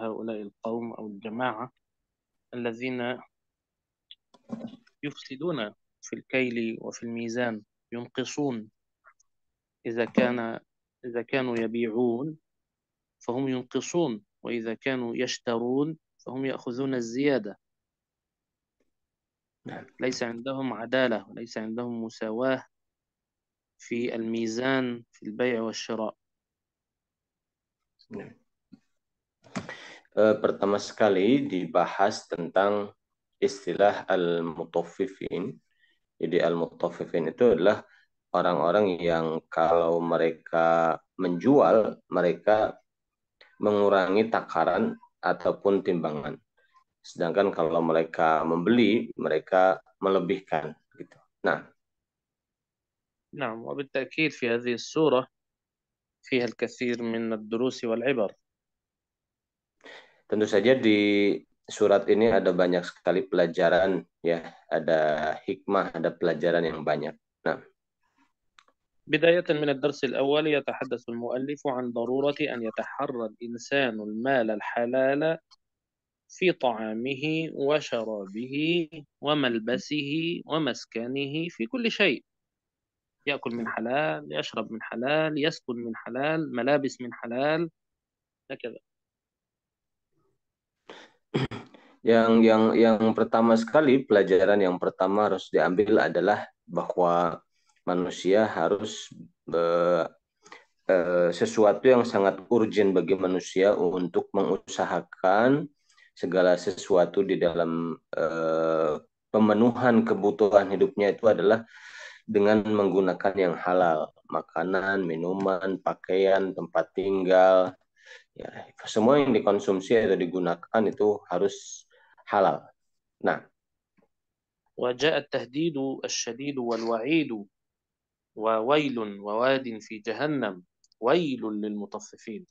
هؤلاء القوم أو الجماعة الذين يفسدون في الكيل وفي الميزان ينقصون إذا كان إذا كانوا يبيعون فهم ينقصون وإذا كانوا يشترون فهم يأخذون الزيادة نعم. ليس عندهم عدالة وليس عندهم مساواة في الميزان في البيع والشراء نعم. eh, pertama sekali dibahas tentang istilah al-mutaffifin. Jadi al-mutaffifin itu adalah orang-orang yang kalau mereka menjual, mereka mengurangi takaran ataupun timbangan. Sedangkan kalau mereka membeli, mereka melebihkan gitu. Nah. Nah, وبالتأكيد في هذه السورة فيها الكثير من الدروس والعبر Tentu saja di surat ini ada banyak sekali pelajaran ya, ada hikmah, ada pelajaran yang banyak. Nah. بداية من الدرس الأول يتحدث المؤلف عن ضرورة أن يتحرى الإنسان المال الحلال في طعامه وشرابه وملبسه ومسكنه في كل شيء يأكل من حلال يشرب من حلال يسكن من حلال ملابس من حلال هكذا yang yang yang pertama sekali pelajaran yang pertama harus diambil adalah bahwa manusia harus be, e, sesuatu yang sangat urgent bagi manusia untuk mengusahakan segala sesuatu di dalam e, pemenuhan kebutuhan hidupnya itu adalah dengan menggunakan yang halal makanan minuman pakaian tempat tinggal ya semua yang dikonsumsi atau digunakan itu harus halal. Nah, wajah wal-wa'idu wa wailun wa wadin fi jahannam wailun lil mutaffifin.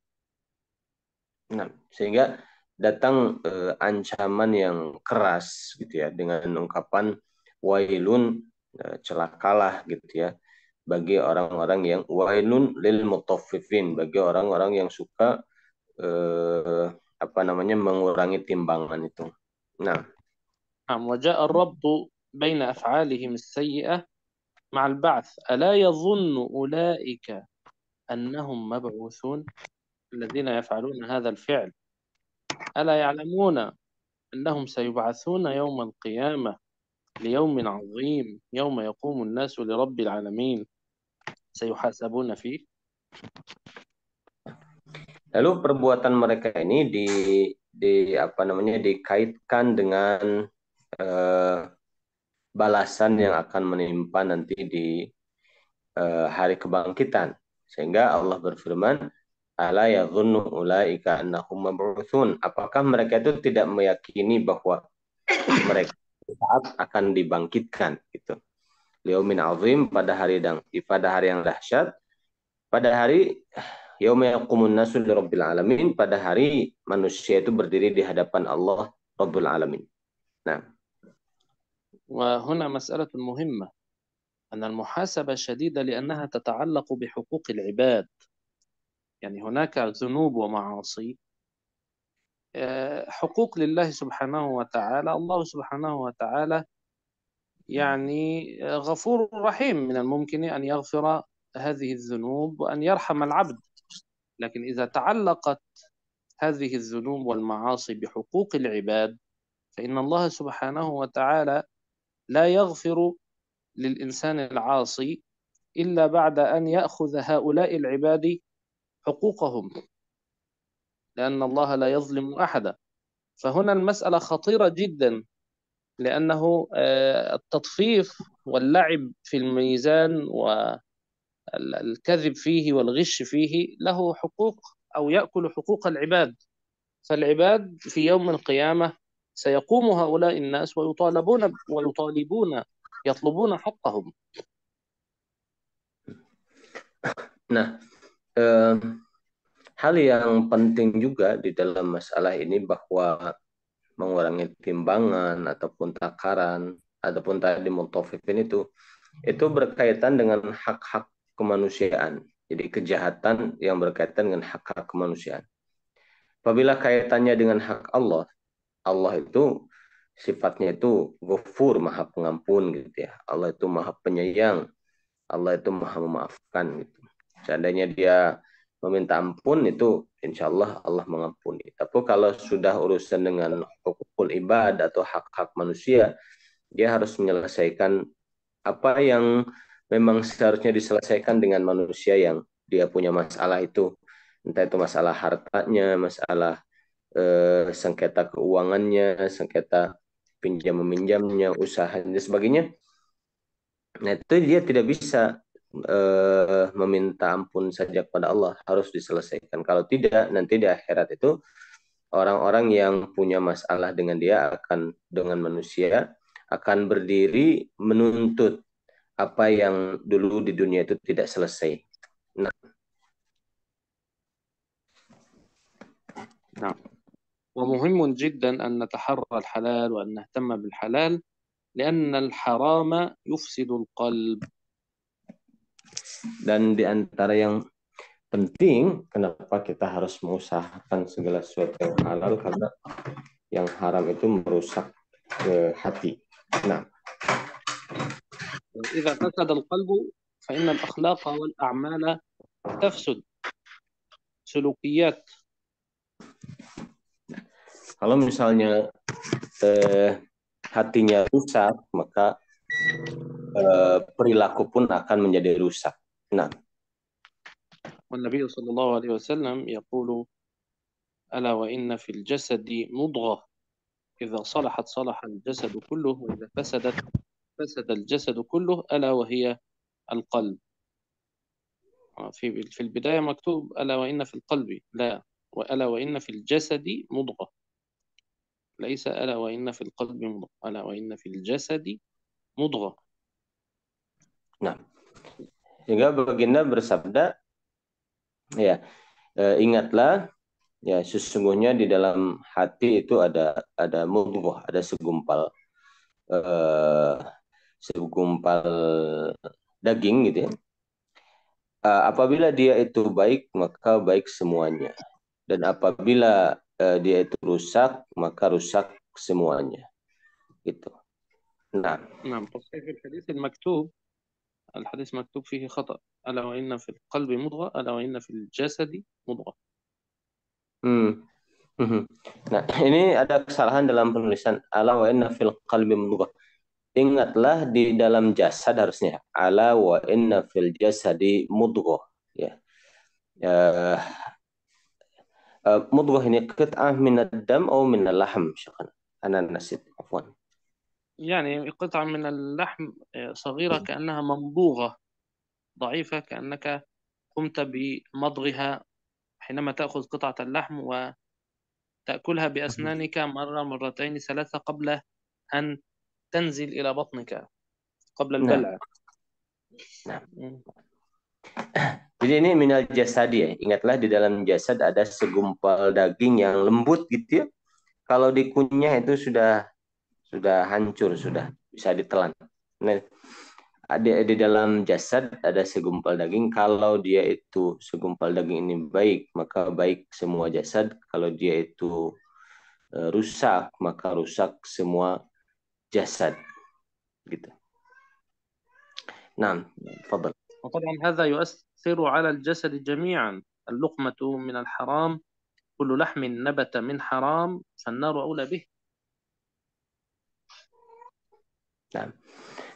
Nah, sehingga datang uh, ancaman yang keras gitu ya dengan ungkapan wailun uh, celakalah gitu ya bagi orang-orang yang wailun lil mutaffifin bagi orang-orang yang suka eh, apa namanya mengurangi timbangan itu. Nah. نعم وجاء الربط بين أفعالهم السيئة مع البعث ألا يظن أولئك أنهم مبعوثون الذين يفعلون هذا الفعل ألا يعلمون أنهم سيبعثون يوم القيامة ليوم عظيم يوم يقوم الناس لرب العالمين sayuhasabuna fi lalu perbuatan mereka ini di di apa namanya dikaitkan dengan eh, balasan yang akan menimpa nanti di eh, hari kebangkitan sehingga Allah berfirman ala yadhunnu ulaika annahum mab'utsun apakah mereka itu tidak meyakini bahwa mereka saat akan dibangkitkan gitu Yaumin azim pada hari yang pada hari yang dahsyat pada hari yauma yaqumun nasu lirabbil alamin pada hari manusia itu berdiri di hadapan Allah Rabbul alamin. Nah. وهنا مسألة مهمة أن المحاسبة شديدة لأنها تتعلق بحقوق العباد يعني هناك ذنوب ومعاصي حقوق لله سبحانه وتعالى الله سبحانه وتعالى نعم. يعني آه، غفور رحيم من الممكن أن يغفر هذه الذنوب وأن يرحم العبد لكن إذا تعلقت هذه الذنوب والمعاصي بحقوق العباد فإن الله سبحانه وتعالى لا يغفر للإنسان العاصي إلا بعد أن يأخذ هؤلاء العباد حقوقهم لأن الله لا يظلم أحدا فهنا المسألة خطيرة جدا لأنه آه، التطفيف واللعب في الميزان والكذب فيه والغش فيه له حقوق أو يأكل حقوق العباد فالعباد في يوم القيامة سيقوم هؤلاء الناس ويطالبون ويطالبون يطلبون حقهم Nah, eh, hal yang penting juga di dalam masalah ini bahwa mengurangi timbangan ataupun takaran ataupun tadi mutofifin itu itu berkaitan dengan hak-hak kemanusiaan. Jadi kejahatan yang berkaitan dengan hak-hak kemanusiaan. Apabila kaitannya dengan hak Allah, Allah itu sifatnya itu gofur, maha pengampun gitu ya. Allah itu maha penyayang, Allah itu maha memaafkan gitu. Seandainya dia meminta ampun itu insya Allah Allah mengampuni. Tapi kalau sudah urusan dengan hukum ibadah atau hak-hak manusia, dia harus menyelesaikan apa yang memang seharusnya diselesaikan dengan manusia yang dia punya masalah itu. Entah itu masalah hartanya, masalah eh, sengketa keuangannya, sengketa pinjam meminjamnya, usahanya, dan sebagainya. Nah itu dia tidak bisa uh, meminta ampun saja kepada Allah harus diselesaikan. Kalau tidak, nanti di akhirat itu orang-orang yang punya masalah dengan dia akan dengan manusia akan berdiri menuntut apa yang dulu di dunia itu tidak selesai. Nah, nah. ومهم جدا أن نتحرى الحلال وأن نهتم بالحلال لأن الحرام يفسد القلب dan di antara yang penting, kenapa kita harus mengusahakan segala sesuatu yang halal karena yang haram itu merusak ke eh, hati. Nah. jika إذا فسد القلب فإن wal a'mal tafsud sulukiyat. kalau misalnya eh, hatinya rusak maka eh, perilaku pun akan menjadi rusak نعم والنبي صلى الله عليه وسلم يقول ألا وإن في الجسد مضغة إذا صلحت صلح الجسد كله وإذا فسدت فسد الجسد كله ألا وهي القلب في في البداية مكتوب ألا وإن في القلب لا وألا وإن في الجسد مضغة ليس ألا وإن في القلب مضغة ألا وإن في الجسد مضغة نعم Sehingga baginda bersabda, ya e, ingatlah ya sesungguhnya di dalam hati itu ada ada mudghah, ada segumpal e, segumpal daging gitu ya. e, apabila dia itu baik maka baik semuanya dan apabila e, dia itu rusak maka rusak semuanya gitu. Nah. نعم فالسيف الحديث المكتوب الحديث مكتوب فيه خطأ ألا وإن في القلب مضغة ألا وإن في الجسد مضغة hmm. Nah, ini ada kesalahan dalam penulisan ala wa inna fil qalbi mudghah. Ingatlah di dalam jasad harusnya ala wa inna fil jasadi mudghah ya. Uh, uh, mudghah ini qit'ah min ad-dam aw min al-lahm syakhan. Ana nasid afwan. يعني قطعة من اللحم صغيرة كأنها ممضوغة ضعيفة كأنك قمت بمضغها حينما تأخذ قطعة اللحم وتأكلها بأسنانك مرة مرتين ثلاثة قبل أن تنزل إلى بطنك قبل البلع Jadi ini minal jasad ya. Ingatlah di dalam jasad ada segumpal daging yang lembut gitu ya. Kalau dikunyah itu sudah sudah hancur sudah bisa ditelan. Nah, di, di dalam jasad ada segumpal daging. Kalau dia itu segumpal daging ini baik, maka baik semua jasad. Kalau dia itu eh, rusak, maka rusak semua jasad. Gitu. Nah, Nah,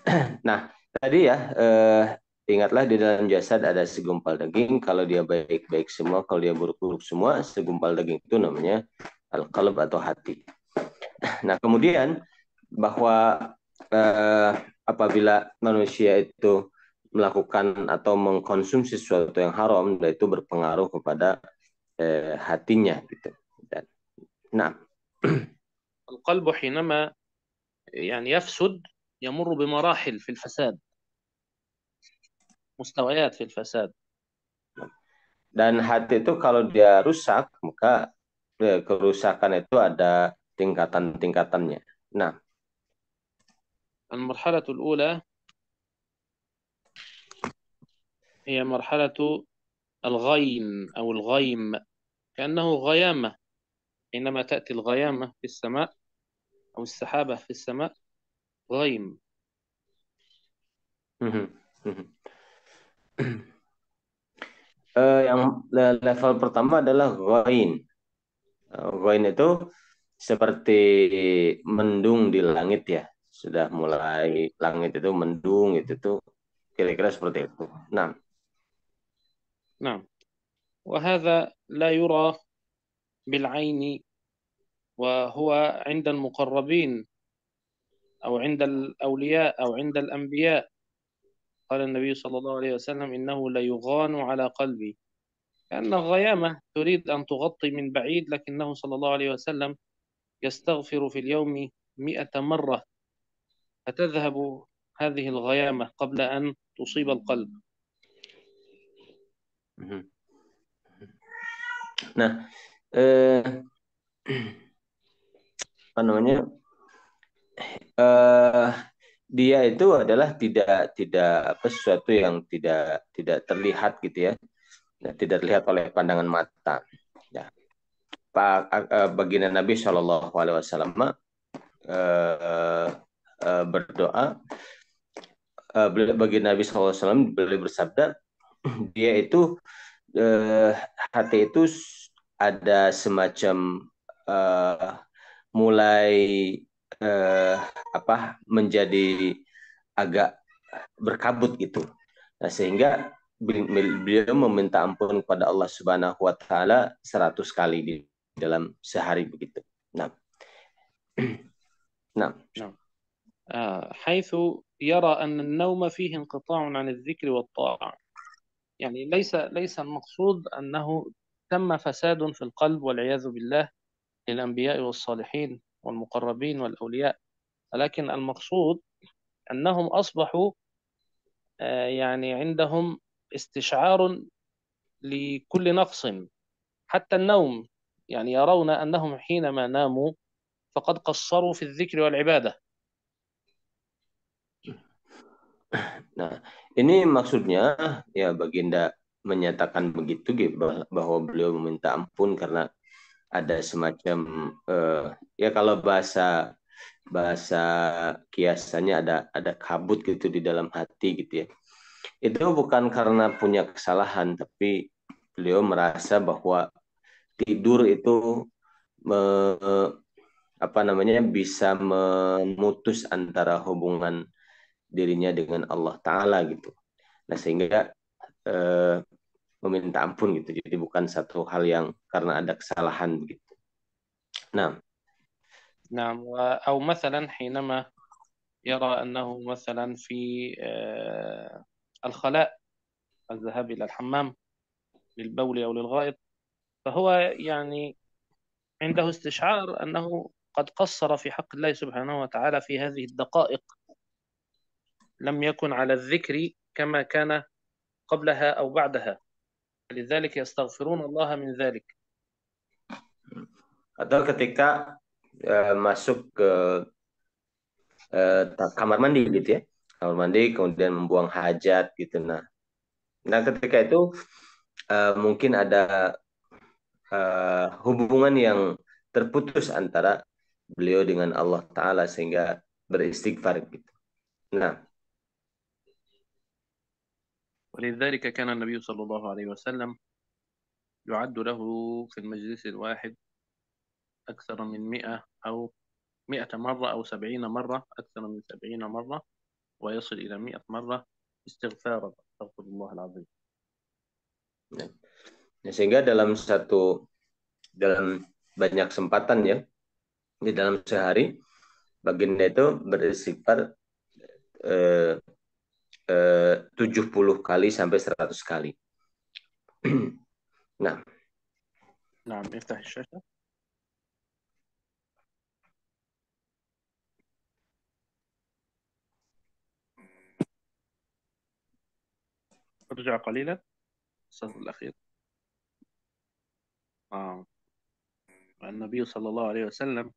nah tadi ya eh, ingatlah di dalam jasad ada segumpal daging. Kalau dia baik-baik semua, kalau dia buruk-buruk semua, segumpal daging itu namanya al-qalb atau hati. Nah kemudian bahwa eh, apabila manusia itu melakukan atau mengkonsumsi sesuatu yang haram, itu berpengaruh kepada eh, hatinya gitu. Dan, nah. القلب حينما يعني يفسد يمر بمراحل في الفساد مستويات في الفساد dan hati itu kalau dia rusak maka eh, kerusakan itu ada tingkatan-tingkatannya. Nah, المرحلة الأولى هي مرحلة الغيم أو الغيم كأنه غيامة حينما تأتي الغيامة في السماء أو السحابة في السماء ghaim. uh, mhm. mhm. eh, yang level pertama adalah ghain. Uh, eh, ghain itu seperti mendung di langit ya. Sudah mulai langit itu mendung itu tuh kira-kira seperti itu. Nah. Nah. وهذا لا يرى بالعين وهو عند المقربين أو عند الأولياء أو عند الأنبياء قال النبي صلى الله عليه وسلم إنه ليغان على قلبي كأن الغيامة تريد أن تغطي من بعيد لكنه صلى الله عليه وسلم يستغفر في اليوم مئة مرة فتذهب هذه الغيامة قبل أن تصيب القلب نعم eh, apa namanya uh, dia itu adalah tidak tidak apa sesuatu yang tidak tidak terlihat gitu ya, ya tidak terlihat oleh pandangan mata ya pak eh, eh, baginda Nabi saw uh, uh, berdoa uh, baginda Nabi saw Alaihi Wasallam beliau bersabda dia itu uh, hati itu ada semacam uh, mulai eh, apa menjadi agak berkabut gitu. Nah, sehingga beliau meminta ampun kepada Allah Subhanahu wa taala 100 kali di dalam sehari begitu. Nah. nah. حيث يرى أن النوم فيه انقطاع عن الذكر والطاعة يعني ليس ليس المقصود أنه تم فساد في القلب والعياذ بالله للأنبياء والصالحين والمقربين والأولياء ولكن المقصود أنهم أصبحوا آه، يعني عندهم استشعار لكل نقص حتى النوم يعني يرون أنهم حينما ناموا فقد قصروا في الذكر والعبادة Nah, ini maksudnya ya Baginda menyatakan begitu bahwa beliau meminta ampun karena ada semacam uh, ya kalau bahasa bahasa kiasannya ada ada kabut gitu di dalam hati gitu ya. Itu bukan karena punya kesalahan tapi beliau merasa bahwa tidur itu me, apa namanya bisa memutus antara hubungan dirinya dengan Allah Taala gitu. Nah sehingga eh, meminta ampun gitu. Jadi bukan satu hal yang karena ada kesalahan begitu. نعم نعم أو مثلا حينما يرى أنه مثلا في الخلاء الذهاب إلى الحمام للبول أو للغائط فهو يعني عنده استشعار أنه قد قصر في حق الله سبحانه وتعالى في هذه الدقائق لم يكن على الذكر كما كان قبلها أو بعدها Lizalik yastaghfirun Allah min zalik. Atau ketika uh, masuk ke uh, kamar mandi gitu ya. Kamar mandi kemudian membuang hajat gitu nah. Nah, ketika itu uh, mungkin ada uh, hubungan yang terputus antara beliau dengan Allah taala sehingga beristighfar gitu. Nah, ولذلك كان النبي صلى الله عليه وسلم يعد له في المجلس الواحد أكثر من مئة أو مئة مرة أو سبعين مرة أكثر من سبعين مرة ويصل إلى مئة مرة استغفارا أستغفر الله العظيم Nah, sehingga dalam satu dalam banyak kesempatan ya di dalam sehari baginda itu beristighfar eh, 70 eh, kali sampai 100 kali. nah. Nah, افتح ارجع قليلا الصف الأخير آه. النبي صلى الله عليه وسلم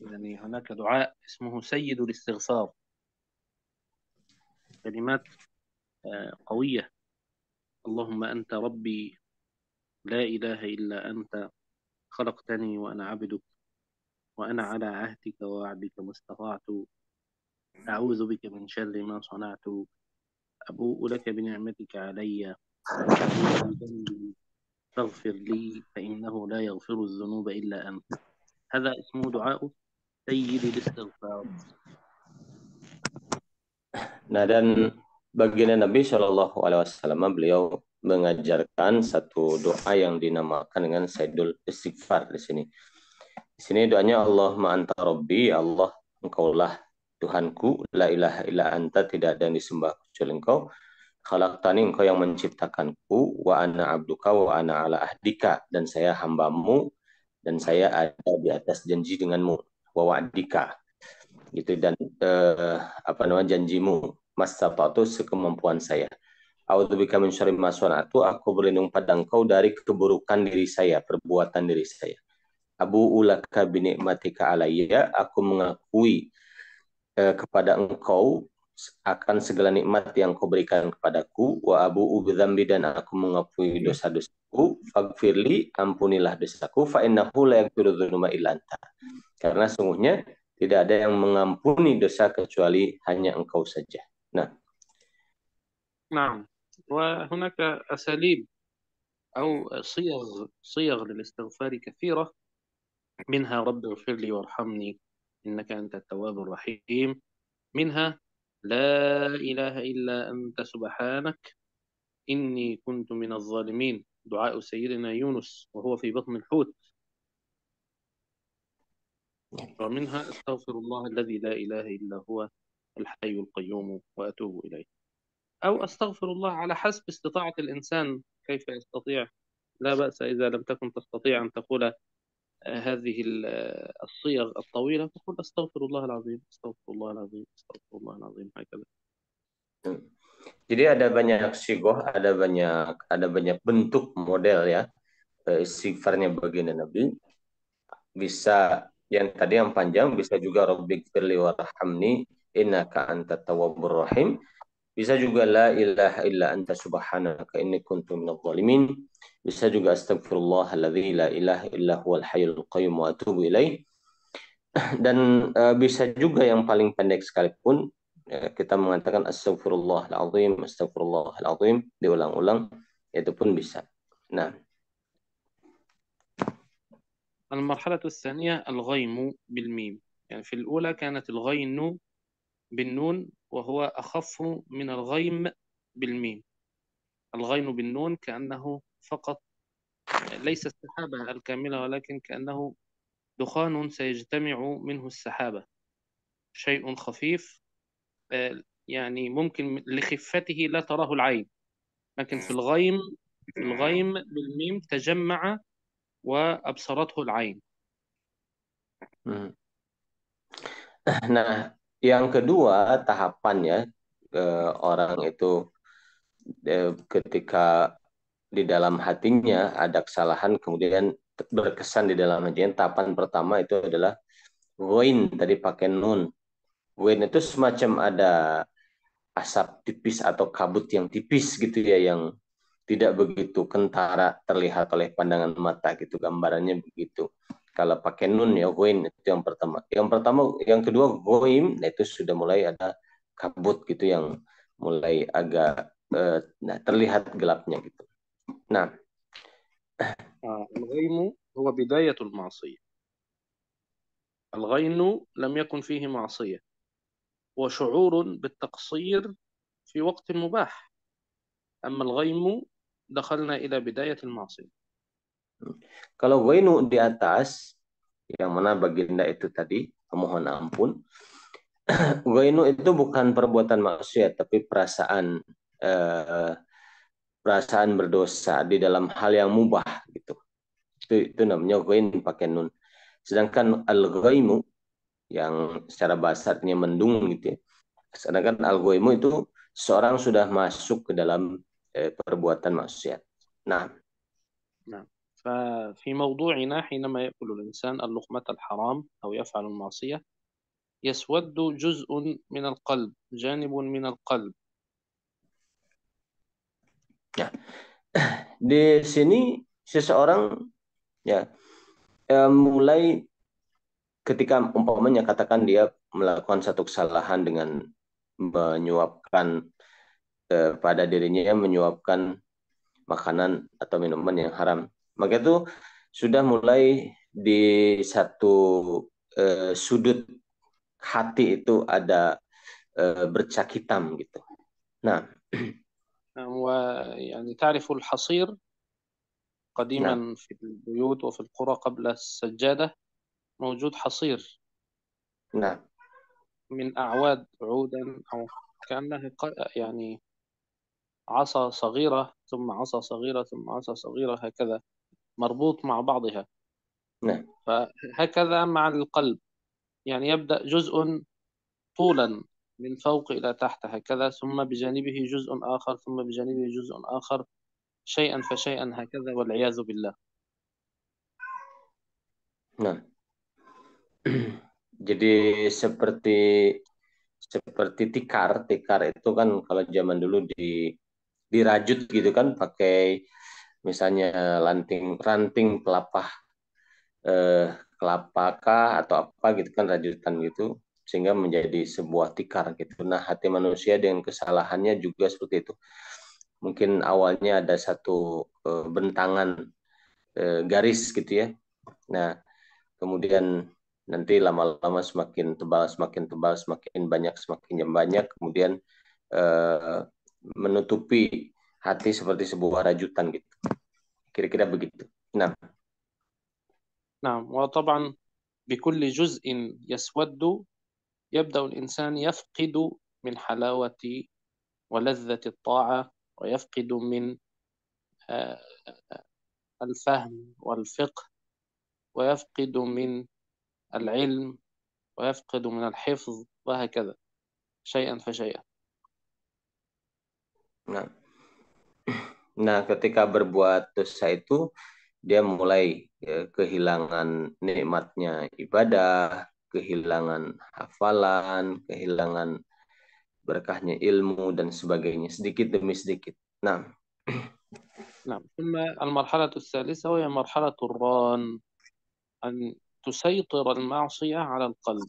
يعني هناك دعاء اسمه سيد الاستغفار كلمات آه، قوية اللهم أنت ربي لا إله إلا أنت خلقتني وأنا عبدك وأنا على عهدك ووعدك ما استطعت أعوذ بك من شر ما صنعت أبوء لك بنعمتك علي فاغفر لي فإنه لا يغفر الذنوب إلا أنت هذا اسمه دعاء سيد الاستغفار Nah dan baginda Nabi Shallallahu Alaihi Wasallam beliau mengajarkan satu doa yang dinamakan dengan Saidul Istighfar di sini. Di sini doanya Allah ma'anta rabbi, ya Allah engkaulah Tuhanku, la ilaha illa anta tidak ada yang disembah kecuali engkau. Khalaqtani engkau yang menciptakanku, wa ana abduka wa ana ala ahdika dan saya hambamu dan saya ada di atas janji denganmu wa wa'dika gitu dan uh, apa namanya janjimu mas patuh sekemampuan saya A'udzubika min syarri ma aku berlindung pada engkau dari keburukan diri saya, perbuatan diri saya. Abu ulaka binikmatika alayya, aku mengakui uh, kepada engkau akan segala nikmat yang kau berikan kepadaku wa abu ubidambi dan aku mengakui dosa-dosaku fagfirli ampunilah dosaku fa innahu la yaghfiru dzunuba illa anta karena sungguhnya Tidak ada yang mengampuni dosa kecuali hanya engkau saja. Nah. نعم وهناك أساليب أو صيغ صيغ للاستغفار كثيرة منها رب اغفر لي وارحمني إنك أنت التواب الرحيم منها لا إله إلا أنت سبحانك إني كنت من الظالمين دعاء سيدنا يونس وهو في بطن الحوت يعني. ومنها أستغفر الله الذي لا إله إلا هو الحي القيوم وأتوب إليه أو أستغفر الله على حسب استطاعة الإنسان كيف يستطيع لا بأس إذا لم تكن تستطيع أن تقول آه، هذه آه، الصيغ الطويلة تقول أستغفر الله العظيم أستغفر الله العظيم أستغفر الله العظيم هكذا hmm. Jadi ada banyak sigoh, ada banyak ada banyak bentuk model ya eh, istighfarnya baginda Nabi. Bisa yang tadi yang panjang bisa juga Robbik Firli warhamni innaka Anta tawwabur rahim bisa juga la ilaha illa anta subhanaka inni kuntu minadh dhalimin bisa juga astagfirullahaladzim la ilaha illa huwal al qayyum wa atubu ilaih dan uh, bisa juga yang paling pendek sekalipun eh, kita mengatakan astagfirullahalazim astagfirullahalazim diulang-ulang itu pun bisa nah المرحلة الثانية الغيم بالميم يعني في الأولى كانت الغين بالنون وهو أخف من الغيم بالميم الغين بالنون كأنه فقط ليس السحابة الكاملة ولكن كأنه دخان سيجتمع منه السحابة شيء خفيف آه، يعني ممكن لخفته لا تراه العين لكن في الغيم في الغيم بالميم تجمع وأبصرته العين. Hmm. Nah, yang kedua tahapannya eh, orang itu eh, ketika di dalam hatinya ada kesalahan kemudian berkesan di dalam hatinya tahapan pertama itu adalah wain tadi pakai nun. Wain itu semacam ada asap tipis atau kabut yang tipis gitu ya yang tidak begitu kentara terlihat oleh pandangan mata gitu gambarannya begitu kalau pakai nun ya goin itu yang pertama yang pertama yang kedua goim nah itu sudah mulai ada kabut gitu yang mulai agak eh, nah terlihat gelapnya gitu nah ah, al-ghaimu huwa bidayatul ma'siyah al-ghainu lam yakun fihi بالتقصير في وقت مباح أما الغيم dakhalna ila bidayatil ma'siyah. Kalau wainu di atas yang mana baginda itu tadi mohon ampun. wainu itu bukan perbuatan maksiat tapi perasaan eh, perasaan berdosa di dalam hal yang mubah gitu. Itu itu namanya wain pakai nun. Sedangkan al yang secara bahasanya mendung gitu ya. Sedangkan al itu seorang sudah masuk ke dalam Eh, perbuatan maksiat. Nah. نعم ففي موضوعنا حينما يأكل الإنسان اللقمة الحرام أو يفعل المعصية يسود جزء من القلب جانب من القلب ya di sini seseorang ya eh, mulai ketika umpamanya katakan dia melakukan satu kesalahan dengan menyuapkan Eh, pada dirinya menyuapkan makanan atau minuman yang haram. Maka itu sudah mulai di satu eh, sudut hati itu ada eh, bercak hitam gitu. Nah, nah wa yani ta'riful hasir qadiman nah. fi buyut wa al qura qabla as-sajadah mawjud hasir. Nah, min a'wad 'udan aw كانها يعني عصا صغيرة ثم عصا صغيرة ثم عصا صغيرة هكذا مربوط مع بعضها نعم فهكذا مع القلب يعني يبدأ جزء طولا من فوق إلى تحت هكذا ثم بجانبه جزء آخر ثم بجانبه جزء آخر شيئا فشيئا هكذا والعياذ بالله نعم jadi seperti seperti tikar tikar itu kan kalau zaman dulu di dirajut gitu kan pakai misalnya ranting ranting kelapa eh, kelapa kah atau apa gitu kan rajutan gitu sehingga menjadi sebuah tikar gitu. Nah hati manusia dengan kesalahannya juga seperti itu. Mungkin awalnya ada satu eh, bentangan eh, garis gitu ya. Nah kemudian nanti lama-lama semakin tebal, semakin tebal, semakin banyak, semakin banyak, kemudian eh, menutupi hati seperti sebuah rajutan gitu. Kira-kira begitu. Nah. نعم وطبعا بكل جزء يسود يبدأ الإنسان يفقد من حلاوة ولذة الطاعة ويفقد من الفهم والفقه ويفقد من العلم ويفقد من الحفظ وهكذا شيئا فشيئا Nah, nah ketika berbuat dosa itu dia mulai ya, kehilangan nikmatnya ibadah, kehilangan hafalan, kehilangan berkahnya ilmu dan sebagainya sedikit demi sedikit. Nah. نعم ثم المرحلة الثالثة وهي مرحلة الران أن تسيطر المعصية على القلب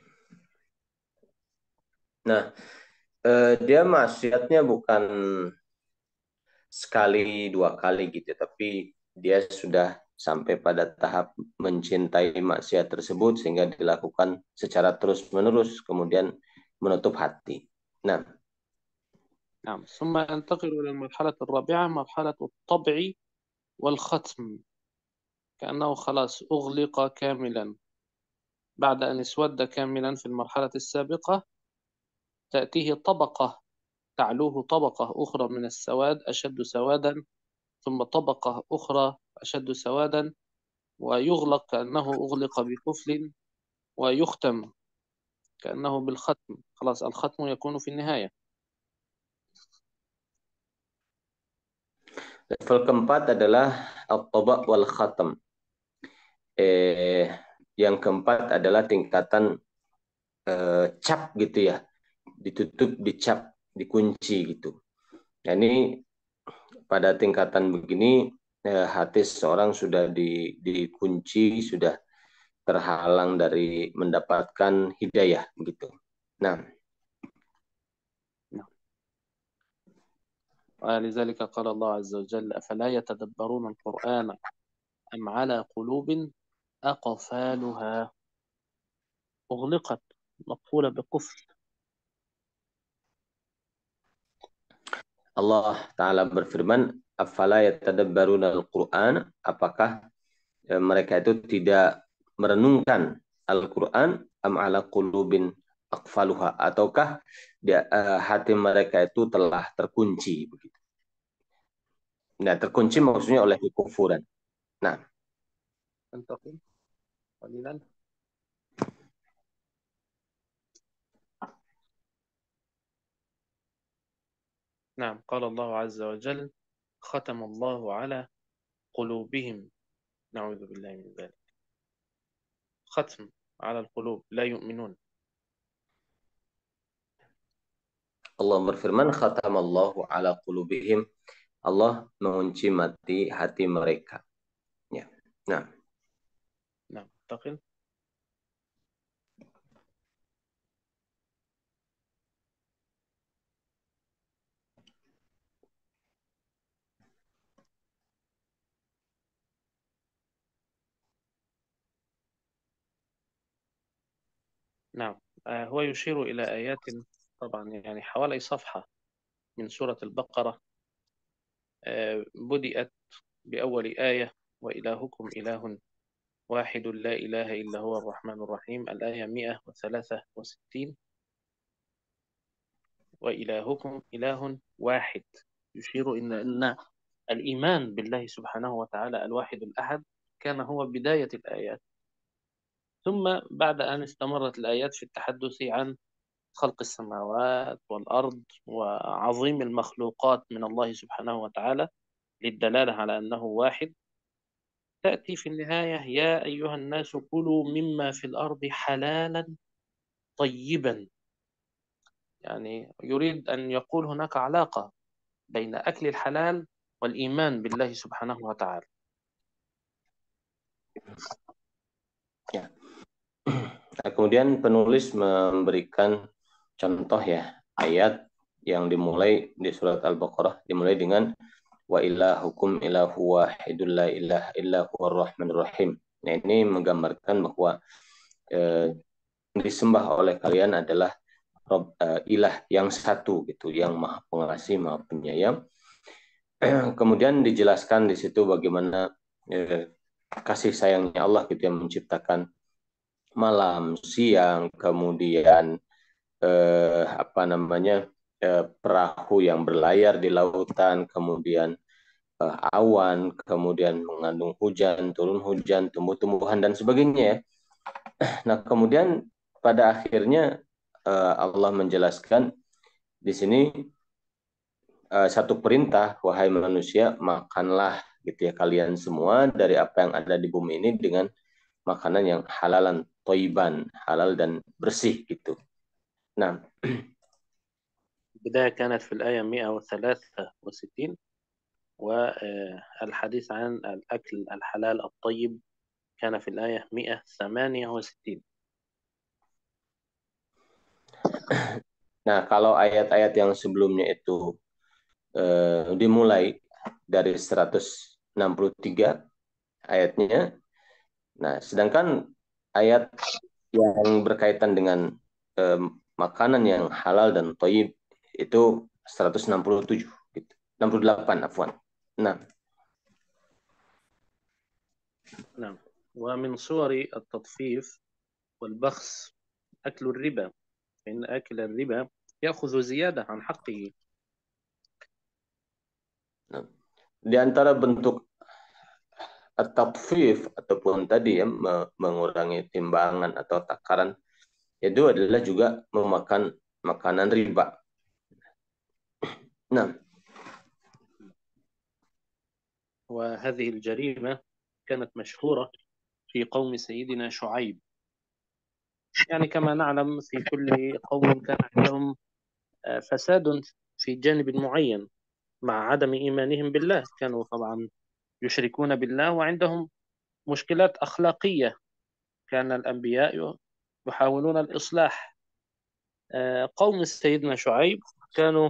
Nah, eh, dia maksiatnya bukan sekali dua kali gitu, tapi dia sudah sampai pada tahap mencintai maksiat tersebut sehingga dilakukan secara terus-menerus kemudian menutup hati. Nah, نعم ثم أنتقل إلى المرحلة الرابعة مرحلة الطبع والختم كأنه خلاص أغلق كاملا بعد أن اسود كاملا في المرحلة السابقة تأتيه طبقة تعلوه طبقة أخرى من السواد أشد سوادا ثم طبقة أخرى أشد سوادا ويغلق كأنه أغلق بقفل ويختم كأنه بالختم خلاص الختم يكون في النهاية Level keempat adalah at-tabak wal khatam. Eh, yang keempat adalah tingkatan eh, cap gitu ya. ditutup, dicap, dikunci gitu. Nah ini pada tingkatan begini eh, hati seorang sudah di, dikunci, sudah terhalang dari mendapatkan hidayah gitu. Nah. ولذلك قال الله عز وجل أفلا يتدبرون القرآن أم على قلوب أقفالها أغلقت مقفولة بقفل Allah Ta'ala berfirman, Afala yatadabbaruna al-Quran, apakah eh, mereka itu tidak merenungkan Al-Quran, amala qulubin akfaluha, ataukah dia, uh, hati mereka itu telah terkunci. Begitu. Nah, terkunci maksudnya oleh kekufuran. Nah. Antokin, نعم قال الله عز وجل ختم الله على قلوبهم نعوذ بالله من ذلك ختم على القلوب لا يؤمنون الله مرفر من ختم الله على قلوبهم الله مهنشي مدي حتي مريكا نعم نعم تقل نعم. نعم آه، هو يشير إلى آيات طبعا يعني حوالي صفحة من سورة البقرة آه، بدأت بأول آية وإلهكم إله واحد لا إله إلا هو الرحمن الرحيم الآية 163 وإلهكم إله واحد يشير إن أن الإيمان بالله سبحانه وتعالى الواحد الأحد كان هو بداية الآيات ثم بعد أن استمرت الآيات في التحدث عن خلق السماوات والأرض وعظيم المخلوقات من الله سبحانه وتعالى للدلالة على أنه واحد تأتي في النهاية يا أيها الناس كلوا مما في الأرض حلالا طيبا يعني يريد أن يقول هناك علاقة بين أكل الحلال والإيمان بالله سبحانه وتعالى Nah, kemudian penulis memberikan contoh ya ayat yang dimulai di surat Al-Baqarah dimulai dengan wa ilahukum ilahu wahidul la ilaha illa rahmanur rahim. Nah, ini menggambarkan bahwa eh, disembah oleh kalian adalah Rob, eh, ilah yang satu gitu, yang Maha Pengasih, Maha Penyayang. Kemudian dijelaskan di situ bagaimana eh, kasih sayangnya Allah gitu yang menciptakan malam, siang, kemudian eh, apa namanya eh, perahu yang berlayar di lautan, kemudian eh, awan, kemudian mengandung hujan, turun hujan, tumbuh-tumbuhan dan sebagainya. Ya. Nah kemudian pada akhirnya eh, Allah menjelaskan di sini eh, satu perintah wahai manusia makanlah gitu ya kalian semua dari apa yang ada di bumi ini dengan makanan yang halalan toiban halal dan bersih gitu. Nah, البداية كانت في الآية 163 والحديث عن الأكل الحلال الطيب كان في الآية 168 Nah, kalau ayat-ayat yang sebelumnya itu uh, dimulai dari 163 ayatnya Nah, sedangkan ayat yang berkaitan dengan eh, makanan yang halal dan toyib itu 167 gitu. 68 afwan. Nah. Nah, wa min suari at-tadfif wal bakhs aklu riba فإن آكل riba, يأخذ زيادة عن حقه. Di antara bentuk at ataupun tadi ya mengurangi timbangan atau takaran itu adalah juga memakan makanan riba. نعم وهذه الجريمة كانت مشهورة في قوم سيدنا شعيب يعني كما نعلم في كل قوم كان عندهم فساد في جانب معين مع عدم إيمانهم بالله كانوا طبعا يشركون بالله وعندهم مشكلات أخلاقية كان الأنبياء يحاولون الإصلاح قوم سيدنا شعيب كانوا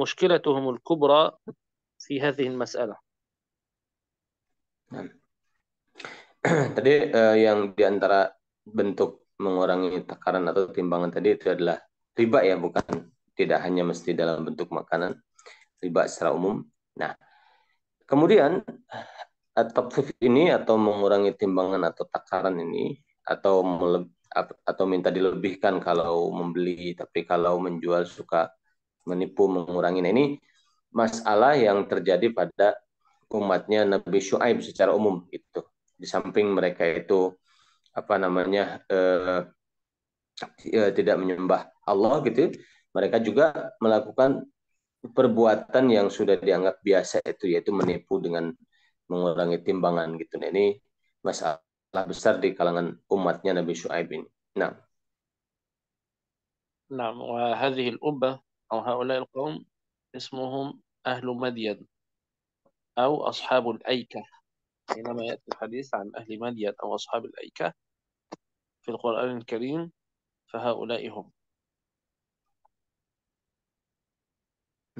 مشكلتهم الكبرى في هذه المسألة Tadi eh, yang diantara bentuk mengurangi takaran atau timbangan tadi itu adalah riba ya bukan tidak hanya mesti dalam bentuk makanan riba secara umum. Nah Kemudian five ini atau mengurangi timbangan atau takaran ini atau meleb, atau minta dilebihkan kalau membeli tapi kalau menjual suka menipu mengurangi nah, ini masalah yang terjadi pada umatnya Nabi Shu'aib secara umum itu di samping mereka itu apa namanya eh, eh, tidak menyembah Allah gitu ya, mereka juga melakukan perbuatan yang sudah dianggap biasa itu yaitu menipu dengan mengurangi timbangan gitu. Nah, ini masalah besar di kalangan umatnya Nabi Shu'aib ini. Nah. Nah, wa hadhihi al-ummah aw haula'i al-qaum ismuhum ahlu Madyan aw ashabul aika, Inama ya'ti hadis 'an ahli Madyan aw ashabul Aikah fil Qur'an al-Karim fa haula'i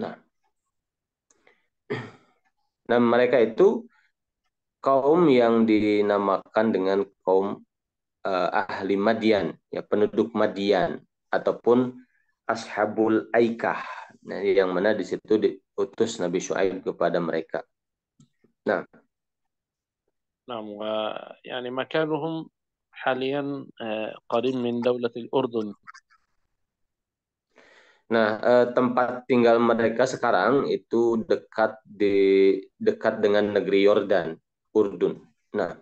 Nah, nah mereka itu kaum yang dinamakan dengan kaum uh, ahli Madian, ya penduduk Madian ataupun ashabul aikah. Nah, yang mana di situ diutus Nabi Shu'aib kepada mereka. Nah. نعم ويعني مكانهم حاليا قريب من دولة الأردن Nah, eh, tempat tinggal mereka sekarang itu dekat di dekat dengan negeri Yordan, Urdun. Nah,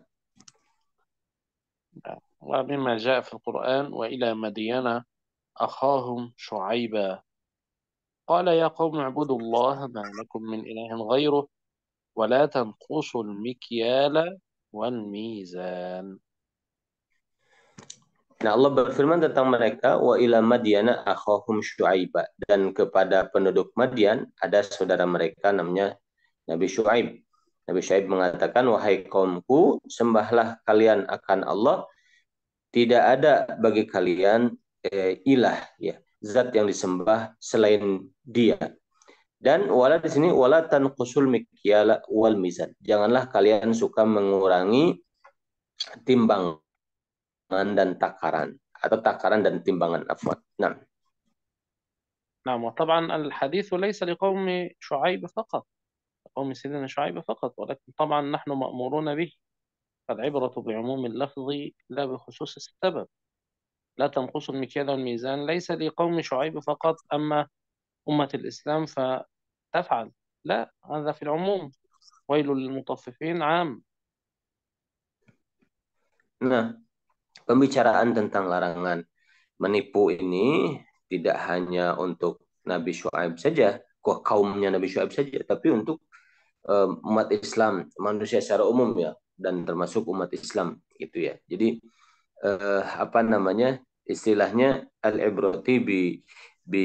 wa mimma ja'a fil Qur'an wa ila Madyana akhahum Shu'aiba. Qala ya qaum ibudu Allah ma lakum min ilahin ghairuh wa la tanqusul mikyala wal mizan. Nah Allah berfirman tentang mereka wa ila madyana akhahum syuaiba dan kepada penduduk Madian ada saudara mereka namanya Nabi Syuaib. Nabi Syuaib mengatakan wahai kaumku sembahlah kalian akan Allah tidak ada bagi kalian eh, ilah ya zat yang disembah selain dia. Dan wala di sini wala tanqusul mikyala wal mizan. Janganlah kalian suka mengurangi timbang dan takaran atau takaran dan timbangan عفوا نعم نعم وطبعا الحديث ليس لقوم شعيب فقط قوم سيدنا شعيب فقط ولكن طبعا نحن مأمورون به فالعبرة بعموم اللفظ لا بخصوص السبب لا تنقص المكيال والميزان ليس لقوم شعيب فقط أما أمة الإسلام فتفعل لا هذا في العموم ويل للمطففين عام نعم pembicaraan tentang larangan menipu ini tidak hanya untuk Nabi Shu'aib saja, kaumnya Nabi Shu'aib saja, tapi untuk eh, umat Islam, manusia secara umum ya, dan termasuk umat Islam gitu ya. Jadi eh, apa namanya istilahnya al-ibrati bi bi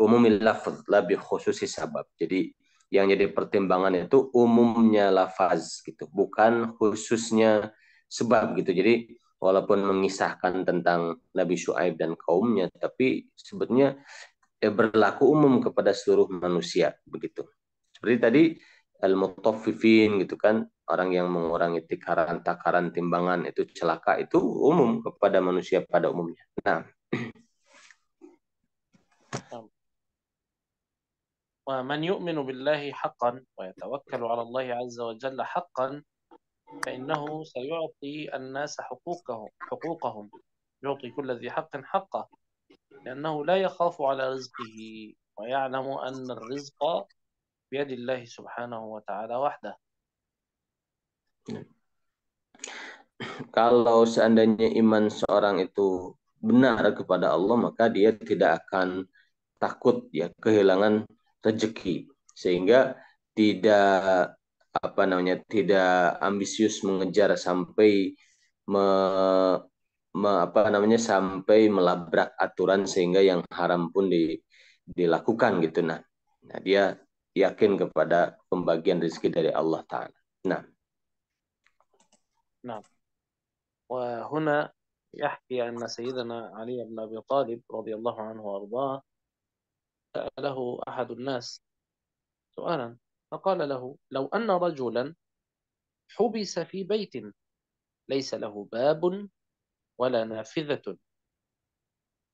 umumil lafaz la bi khususi sabab. Jadi yang jadi pertimbangan itu umumnya lafaz gitu, bukan khususnya sebab gitu. Jadi walaupun mengisahkan tentang Nabi Shu'aib dan kaumnya, tapi sebetulnya eh, berlaku umum kepada seluruh manusia begitu. Seperti tadi al-mutaffifin gitu kan, orang yang mengurangi tikaran, takaran, timbangan itu celaka itu umum kepada manusia pada umumnya. Nah, billahi haqqan wa yatawakkalu 'ala Allah 'azza wa jalla haqqan فإنه سيعطي الناس حقوقهم حقوقهم يعطي كل ذي حق حقه لأنه لا يخاف على رزقه ويعلم أن الرزق بيد الله سبحانه وتعالى وحده Kalau seandainya iman seorang itu benar kepada Allah, maka dia tidak akan takut ya kehilangan rezeki, sehingga tidak apa namanya tidak ambisius mengejar sampai me, me, apa namanya sampai melabrak aturan sehingga yang haram pun di, dilakukan gitu nah nah dia yakin kepada pembagian rezeki dari Allah taala nah nah وهنا يحكي أن سيدنا علي بن bin طالب رضي الله عنه وأرضاه سأله أحد الناس سؤالا فقال له لو أن رجلا حبس في بيت ليس له باب ولا نافذة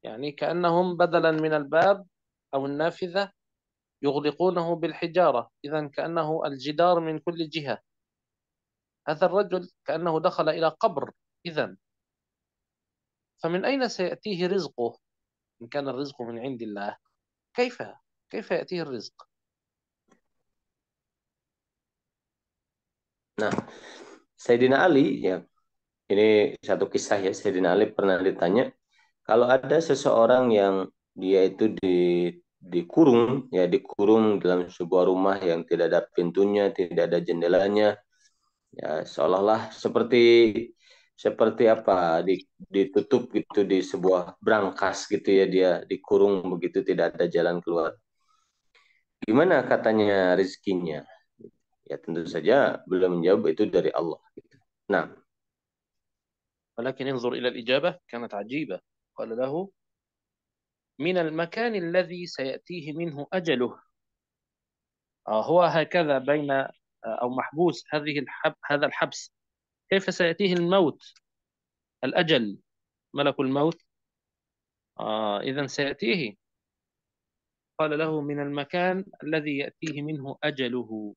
يعني كأنهم بدلا من الباب أو النافذة يغلقونه بالحجارة إذا كأنه الجدار من كل جهة هذا الرجل كأنه دخل إلى قبر إذا فمن أين سيأتيه رزقه إن كان الرزق من عند الله كيف كيف يأتيه الرزق Nah, Sayyidina Ali ya ini satu kisah ya Sayyidina Ali pernah ditanya kalau ada seseorang yang dia itu di dikurung ya dikurung dalam sebuah rumah yang tidak ada pintunya, tidak ada jendelanya. Ya seolah-olah seperti seperti apa ditutup gitu di sebuah brankas gitu ya dia dikurung begitu tidak ada jalan keluar. Gimana katanya rezekinya? Ya tentu saja belum menjawab itu dari Allah. Nah. ولكن انظر إلى الإجابة كانت عجيبة قال له من المكان الذي سيأتيه منه أجله هو هكذا بين أو محبوس هذه الحب هذا الحبس كيف سيأتيه الموت الأجل ملك الموت إذا سيأتيه قال له من المكان الذي يأتيه منه أجله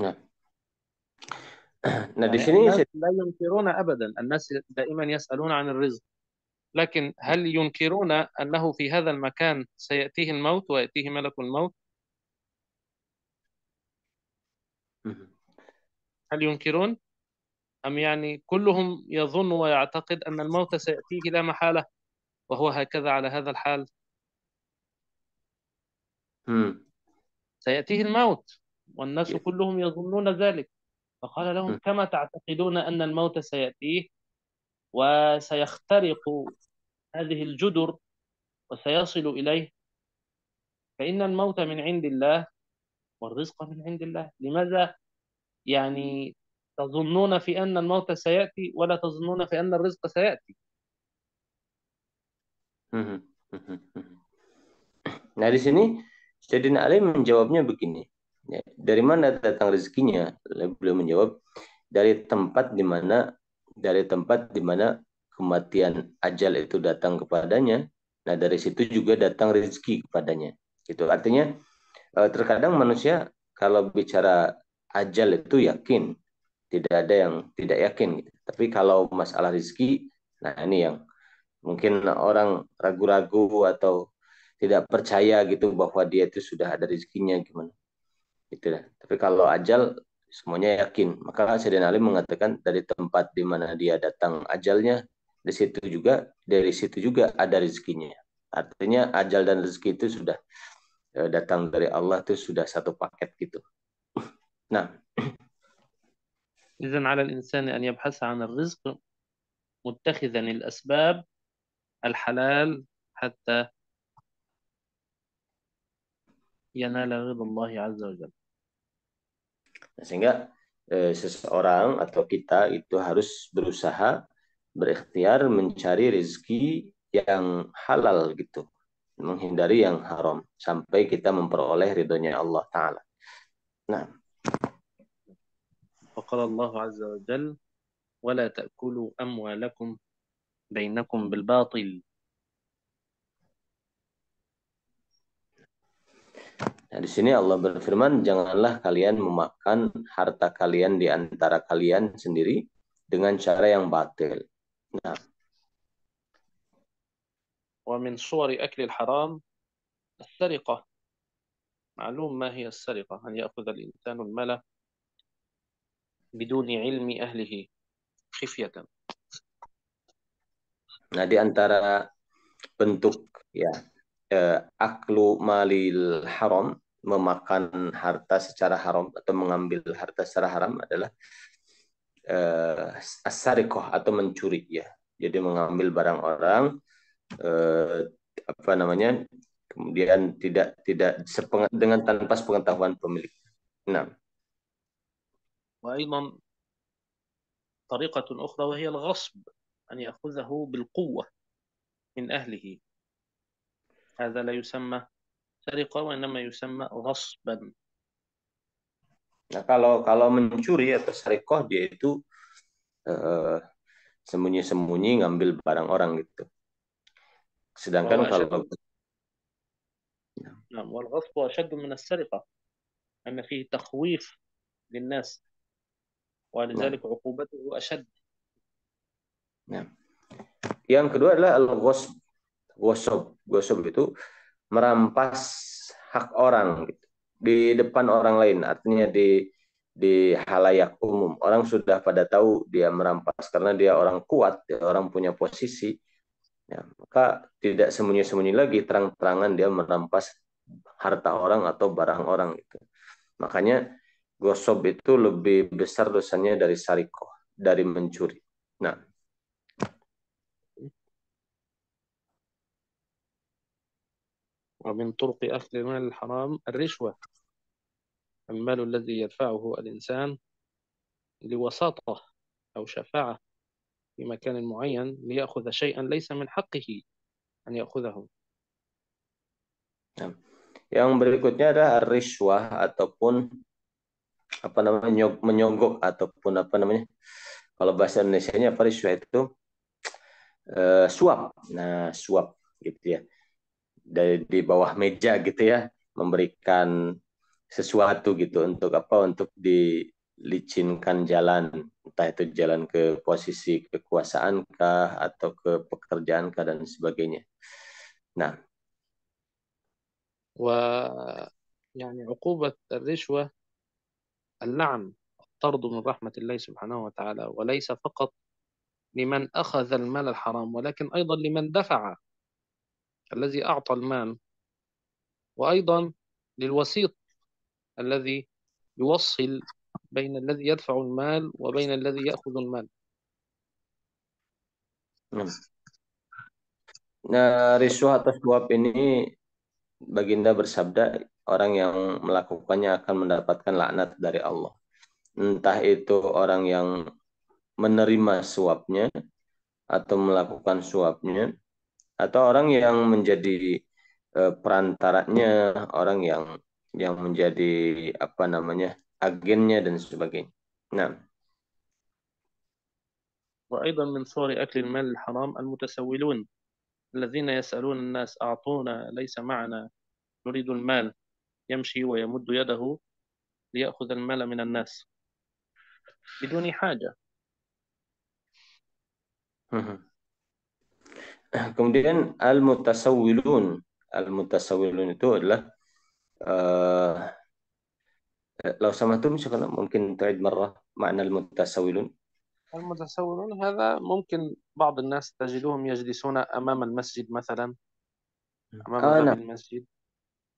نعم يعني الناس لا ينكرون أبدا الناس دائما يسألون عن الرزق لكن هل ينكرون أنه في هذا المكان سيأتيه الموت ويأتيه ملك الموت هل ينكرون أم يعني كلهم يظن ويعتقد أن الموت سيأتيه لا محالة وهو هكذا على هذا الحال سيأتيه الموت والناس كلهم يظنون ذلك فقال لهم كما تعتقدون أن الموت سيأتيه وسيخترق هذه الجدر وسيصل إليه فإن الموت من عند الله والرزق من عند الله لماذا يعني تظنون في أن الموت سيأتي ولا تظنون في أن الرزق سيأتي Nah di sini Sayyidina Ali menjawabnya begini. Ya, dari mana datang rezekinya? Beliau menjawab dari tempat di mana dari tempat di mana kematian ajal itu datang kepadanya. Nah, dari situ juga datang rezeki kepadanya. Itu artinya eh, terkadang manusia kalau bicara ajal itu yakin, tidak ada yang tidak yakin. Gitu. Tapi kalau masalah rezeki, nah ini yang mungkin orang ragu-ragu atau tidak percaya gitu bahwa dia itu sudah ada rezekinya gimana. Itulah. Ya. Tapi kalau ajal semuanya yakin. Maka Sayyidina Ali mengatakan dari tempat di mana dia datang ajalnya, di situ juga dari situ juga ada rezekinya. Artinya ajal dan rezeki itu sudah e, datang dari Allah itu sudah satu paket gitu. Nah. إذا على الإنسان أن يبحث عن الرزق متخذا الأسباب الحلال حتى ينال رضا الله عز وجل. Nah, sehingga eh, seseorang atau kita itu harus berusaha berikhtiar mencari rezeki yang halal gitu, menghindari yang haram sampai kita memperoleh ridhonya Allah taala. Nah, الله عز وجل ولا تأكلوا أموالكم بينكم بالباطل Nah, di sini Allah berfirman, "Janganlah kalian memakan harta kalian di antara kalian sendiri dengan cara yang batil." Nah, wa min suwari akli al-haram as-sariqah. Ma'lum ma hiya as-sariqah? An ya'khudha al-insanu al-mala biduni ilmi ahlihi khifyatan. Nah, di antara bentuk ya eh, aklu malil haram memakan harta secara haram atau mengambil harta secara haram adalah eh, asarikoh atau mencuri ya jadi mengambil barang orang eh, apa namanya kemudian tidak tidak sepeng, dengan tanpa sepengetahuan pemilik. enam وأيضا طريقة أخرى وهي الغصب أن يأخذه بالقوة من أهله هذا لا يسمى سرقة وإنما يسمى غصبا Nah, kalau kalau mencuri atau sarikoh dia itu eh, sembunyi-sembunyi ngambil barang orang gitu. Sedangkan kalau yang kedua adalah al-ghasb gosob. Gosob itu merampas hak orang gitu. di depan orang lain, artinya di di halayak umum. Orang sudah pada tahu dia merampas karena dia orang kuat, dia orang punya posisi. Ya, maka tidak sembunyi-sembunyi lagi terang-terangan dia merampas harta orang atau barang orang itu Makanya gosob itu lebih besar dosanya dari sariko dari mencuri. Nah, ومن طرق أخذ المال الحرام الرشوة المال الذي يدفعه الإنسان لوساطة أو شفاعة في مكان معين ليأخذ شيئا ليس من حقه أن يأخذه. Yang berikutnya adalah rishwah ataupun apa namanya menyogok ataupun apa namanya kalau bahasa Indonesia-nya apa riswah itu uh, suap. Nah, suap gitu ya. dari di bawah meja gitu ya memberikan sesuatu gitu untuk apa untuk dilicinkan jalan entah itu jalan ke posisi kekuasaankah atau ke pekerjaan kah dan sebagainya. Nah, wa و يعني عقوبة al اللعن الطرد من رحمة الله سبحانه وتعالى وليس فقط لمن أخذ المال الحرام ولكن أيضا لمن دفع الذي أعطى المال وأيضا للوسيط الذي يوصل بين الذي يدفع المال وبين الذي يأخذ المال Nah, riswa atau suap ini Baginda bersabda orang yang melakukannya akan mendapatkan laknat dari Allah. Entah itu orang yang menerima suapnya atau melakukan suapnya atau orang yang menjadi eh, perantaranya, orang yang yang menjadi apa namanya agennya dan sebagainya. Nah. وأيضا من صور أكل المال الحرام المتسولون الذين يسألون الناس أعطونا ليس معنا نريد المال يمشي ويمد يده ليأخذ المال من الناس بدون حاجة Kemudian al-mutasawwilun. Al-mutasawwilun itu adalah kalau uh, لو سمحتم شكرا ممكن تعيد مرة معنى المتسولون المتسولون هذا ممكن بعض الناس تجدهم يجلسون أمام المسجد مثلا أمام آه نعم. المسجد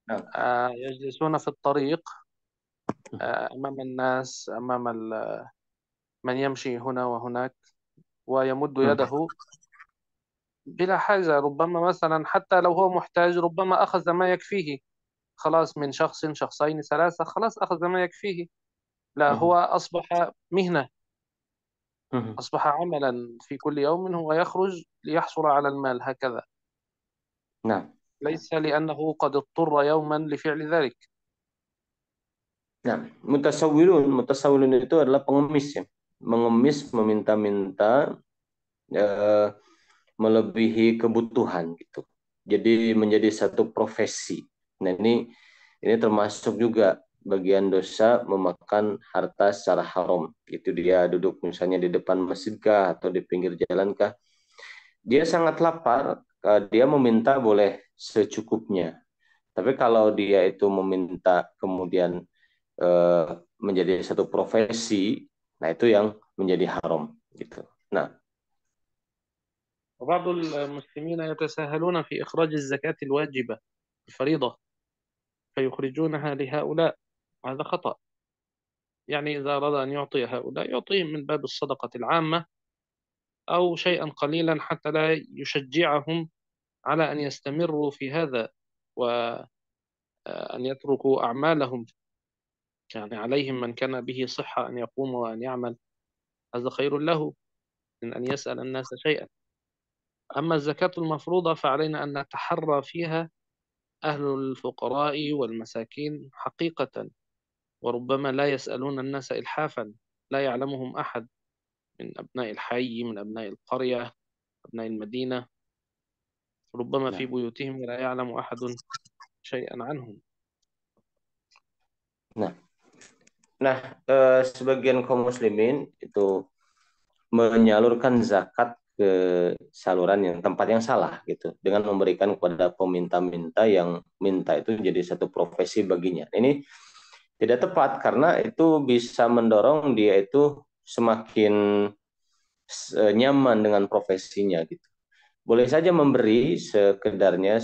نعم. آه يجلسون في الطريق آه أمام الناس أمام من يمشي هنا وهناك ويمد يده بلا حاجة ربما مثلا حتى لو هو محتاج ربما أخذ ما يكفيه خلاص من شخص شخصين ثلاثة خلاص أخذ ما يكفيه لا هو أصبح مهنة أصبح عملا في كل يوم هو يخرج ليحصل على المال هكذا نعم ليس لأنه قد اضطر يوما لفعل ذلك نعم mutasawwilun, mutasawwilun itu adalah pengemis ya. Mengemis meminta-minta eh, melebihi kebutuhan gitu. Jadi menjadi satu profesi. Nah ini ini termasuk juga bagian dosa memakan harta secara haram. Itu dia duduk misalnya di depan masjid kah atau di pinggir jalan kah. Dia sangat lapar, eh, dia meminta boleh secukupnya. Tapi kalau dia itu meminta kemudian eh, menjadi satu profesi, nah itu yang menjadi haram gitu. Nah, وبعض المسلمين يتساهلون في إخراج الزكاة الواجبة الفريضة فيخرجونها لهؤلاء هذا خطأ يعني إذا أراد أن يعطي هؤلاء يعطيهم من باب الصدقة العامة أو شيئا قليلا حتى لا يشجعهم على أن يستمروا في هذا وأن آه، يتركوا أعمالهم يعني عليهم من كان به صحة أن يقوم وأن يعمل هذا خير له من أن يسأل الناس شيئا أما الزكاة المفروضة فعلينا أن نتحرى فيها أهل الفقراء والمساكين حقيقة وربما لا يسألون الناس إلحافا لا يعلمهم أحد من أبناء الحي من أبناء القرية أبناء المدينة ربما في نعم. بيوتهم لا يعلم أحد شيئا عنهم نعم nah eh, sebagian kaum muslimin itu menyalurkan zakat ke saluran yang tempat yang salah gitu dengan memberikan kepada peminta-minta yang minta itu jadi satu profesi baginya. Ini tidak tepat karena itu bisa mendorong dia itu semakin eh, nyaman dengan profesinya gitu. Boleh saja memberi sekedarnya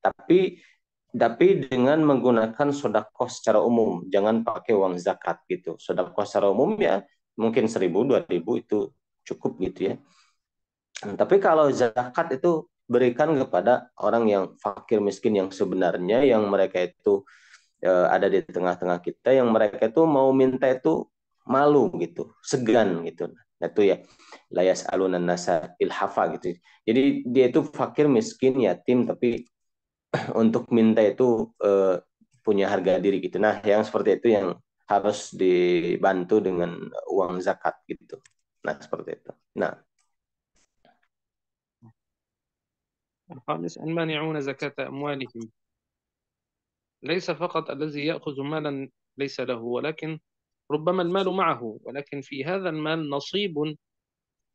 tapi tapi dengan menggunakan sodakoh secara umum, jangan pakai uang zakat gitu. Sodakoh secara umum ya mungkin seribu, dua ribu itu cukup gitu ya tapi kalau zakat itu berikan kepada orang yang fakir miskin yang sebenarnya yang mereka itu e, ada di tengah-tengah kita yang mereka itu mau minta itu malu gitu, segan gitu. Nah, itu ya layas alunan nasa ilhafa gitu. Jadi dia itu fakir miskin yatim tapi untuk minta itu e, punya harga diri gitu. Nah, yang seperti itu yang harus dibantu dengan uang zakat gitu. Nah, seperti itu. Nah, الخامس المانعون زكاة أموالهم ليس فقط الذي يأخذ مالا ليس له ولكن ربما المال معه ولكن في هذا المال نصيب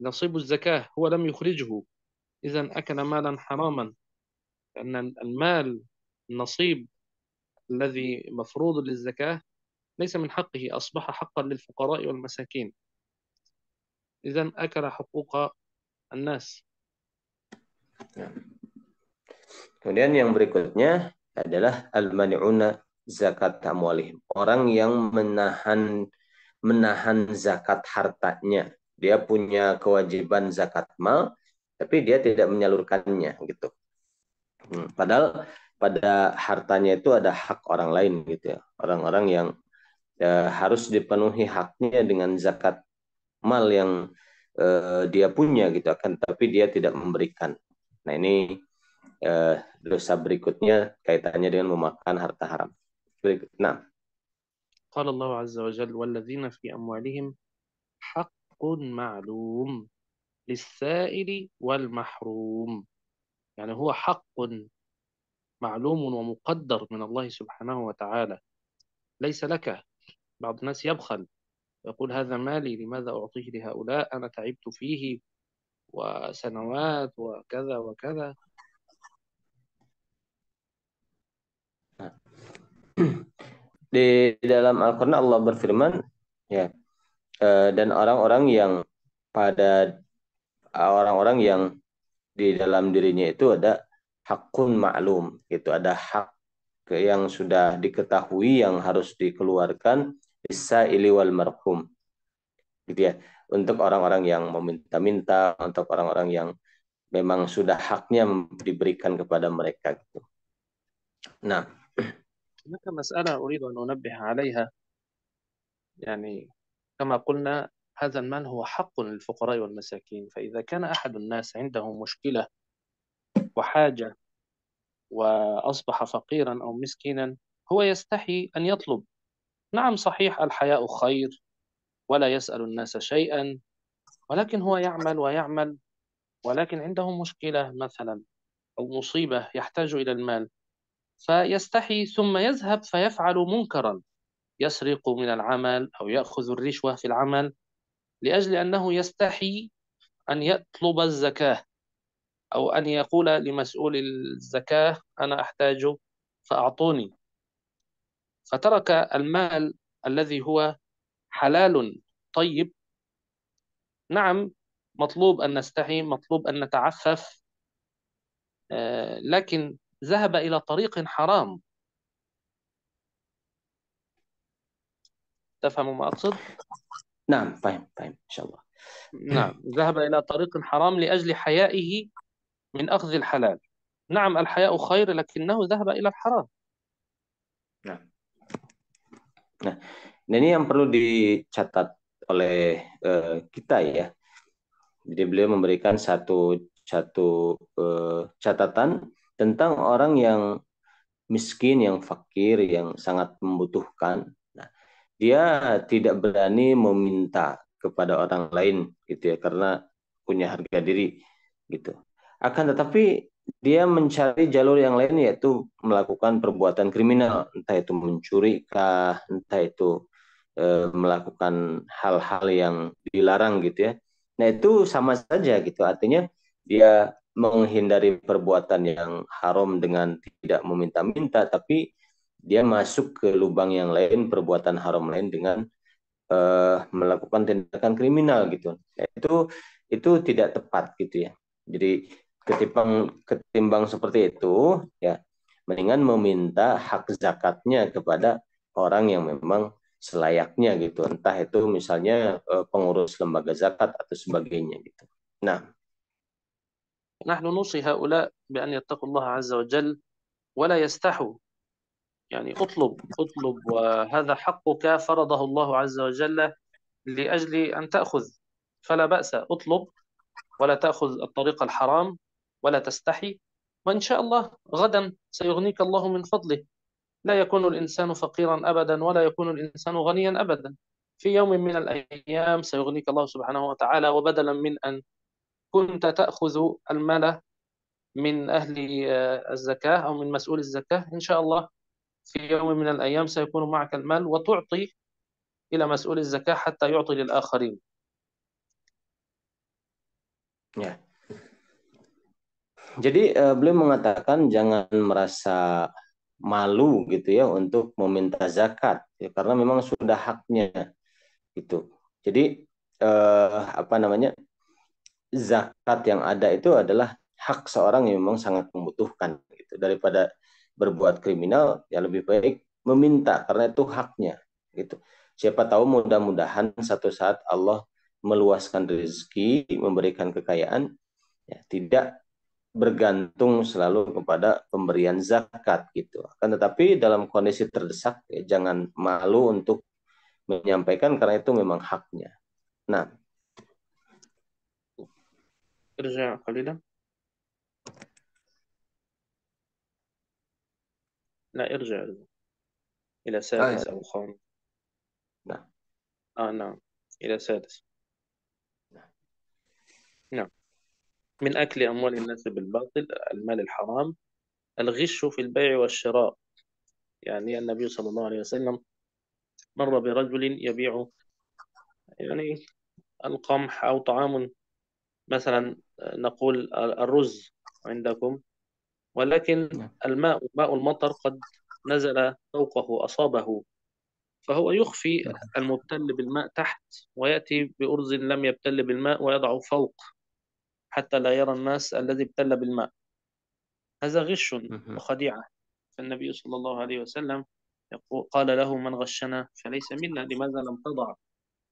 نصيب الزكاة هو لم يخرجه إذا أكل مالا حراما لأن المال النصيب الذي مفروض للزكاة ليس من حقه أصبح حقا للفقراء والمساكين إذا أكل حقوق الناس نعم. Kemudian yang berikutnya adalah al-mani'una zakat amwalihim. Orang yang menahan menahan zakat hartanya. Dia punya kewajiban zakat mal, tapi dia tidak menyalurkannya gitu. Hmm, padahal pada hartanya itu ada hak orang lain gitu ya. Orang-orang yang ya, harus dipenuhi haknya dengan zakat mal yang eh, dia punya gitu kan, tapi dia tidak memberikan. Nah ini eh, dosa berikutnya kaitannya dengan memakan harta haram. Berikut. Nah. قال الله عز وجل والذين في أموالهم حق معلوم للسائل والمحروم يعني هو حق معلوم ومقدر من الله سبحانه وتعالى ليس لك بعض الناس يبخل يقول هذا مالي لماذا أعطيه لهؤلاء أنا تعبت فيه وسنوات وكذا وكذا di dalam Al-Qur'an Allah berfirman ya eh, dan orang-orang yang pada orang-orang yang di dalam dirinya itu ada hakun maklum gitu ada hak yang sudah diketahui yang harus dikeluarkan bisa iliwal marhum gitu ya untuk orang-orang yang meminta-minta untuk orang-orang yang memang sudah haknya diberikan kepada mereka gitu nah هناك مسألة أريد أن أنبه عليها يعني كما قلنا هذا المال هو حق للفقراء والمساكين فإذا كان أحد الناس عنده مشكلة وحاجة وأصبح فقيرا أو مسكينا هو يستحي أن يطلب نعم صحيح الحياء خير ولا يسأل الناس شيئا ولكن هو يعمل ويعمل ولكن عنده مشكلة مثلا أو مصيبة يحتاج إلى المال فيستحي ثم يذهب فيفعل منكرا يسرق من العمل أو يأخذ الرشوة في العمل لأجل أنه يستحي أن يطلب الزكاة أو أن يقول لمسؤول الزكاة أنا أحتاج فأعطوني فترك المال الذي هو حلال طيب نعم مطلوب أن نستحي مطلوب أن نتعفف آه، لكن ذهب إلى طريق حرام تفهم ما أقصد؟ نعم فاهم فاهم إن شاء الله نعم ذهب إلى طريق حرام لأجل حيائه من أخذ الحلال نعم الحياء خير لكنه ذهب إلى الحرام نعم, نعم. Nah, ini yang perlu dicatat oleh uh, kita ya. Jadi beliau memberikan satu satu uh, catatan tentang orang yang miskin, yang fakir, yang sangat membutuhkan. Nah, dia tidak berani meminta kepada orang lain gitu ya karena punya harga diri gitu. Akan tetapi dia mencari jalur yang lain yaitu melakukan perbuatan kriminal, entah itu mencuri kah, entah itu e, melakukan hal-hal yang dilarang gitu ya. Nah, itu sama saja gitu. Artinya dia menghindari perbuatan yang haram dengan tidak meminta-minta, tapi dia masuk ke lubang yang lain, perbuatan haram lain dengan uh, melakukan tindakan kriminal gitu. Itu itu tidak tepat gitu ya. Jadi ketimbang ketimbang seperti itu ya mendingan meminta hak zakatnya kepada orang yang memang selayaknya gitu entah itu misalnya eh, pengurus lembaga zakat atau sebagainya gitu nah نحن نوصي هؤلاء بأن يتقوا الله عز وجل ولا يستحوا يعني اطلب اطلب وهذا حقك فرضه الله عز وجل لأجل أن تأخذ فلا بأس اطلب ولا تأخذ الطريق الحرام ولا تستحي وإن شاء الله غدا سيغنيك الله من فضله لا يكون الإنسان فقيرا أبدا ولا يكون الإنسان غنيا أبدا في يوم من الأيام سيغنيك الله سبحانه وتعالى وبدلا من أن كنت تأخذ المال من أهل الزكاة أو من مسؤول الزكاة إن شاء الله في يوم من الأيام سيكون معك المال وتعطي إلى مسؤول الزكاة حتى يعطي للآخرين ya jadi uh, beliau mengatakan jangan merasa malu gitu ya untuk meminta zakat ya, karena memang sudah haknya gitu jadi uh, apa namanya zakat yang ada itu adalah hak seorang yang memang sangat membutuhkan gitu daripada berbuat kriminal ya lebih baik meminta karena itu haknya gitu siapa tahu mudah-mudahan satu saat Allah meluaskan rezeki memberikan kekayaan ya tidak bergantung selalu kepada pemberian zakat gitu akan tetapi dalam kondisi terdesak ya, jangan malu untuk menyampaikan karena itu memang haknya nah ارجع قليلا لا ارجع إلى سادس أو خامس نعم آه نعم إلى سادس نعم نعم من أكل أموال الناس بالباطل المال الحرام الغش في البيع والشراء يعني النبي صلى الله عليه وسلم مر برجل يبيع يعني القمح أو طعام مثلا نقول الرز عندكم ولكن نعم. الماء ماء المطر قد نزل فوقه أصابه فهو يخفي نعم. المبتل بالماء تحت ويأتي بأرز لم يبتل بالماء ويضع فوق حتى لا يرى الناس الذي ابتل بالماء هذا غش وخديعة فالنبي صلى الله عليه وسلم يقول قال له من غشنا فليس منا لماذا لم تضع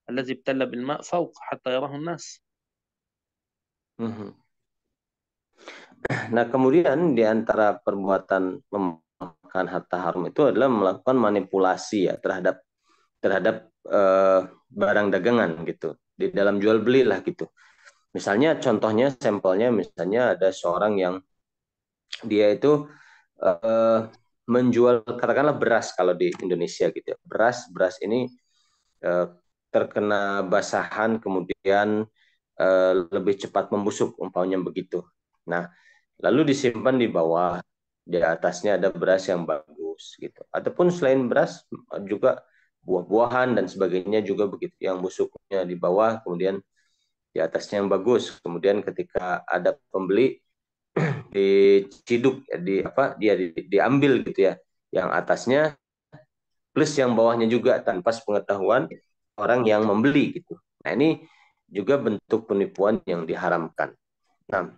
الذي ابتل بالماء فوق حتى يراه الناس Mhm. Nah, kemudian di antara perbuatan memakan harta haram itu adalah melakukan manipulasi ya terhadap terhadap uh, barang dagangan gitu di dalam jual beli lah gitu. Misalnya contohnya sampelnya misalnya ada seorang yang dia itu uh, menjual katakanlah beras kalau di Indonesia gitu. Ya. Beras beras ini uh, terkena basahan kemudian Eh, lebih cepat membusuk umpamanya begitu. Nah, lalu disimpan di bawah, di atasnya ada beras yang bagus gitu. Ataupun selain beras juga buah-buahan dan sebagainya juga begitu yang busuknya di bawah, kemudian di atasnya yang bagus. Kemudian ketika ada pembeli diciduk ya, di apa dia di, diambil gitu ya yang atasnya plus yang bawahnya juga tanpa sepengetahuan orang yang membeli gitu. Nah ini juga bentuk penipuan yang diharamkan. Nah,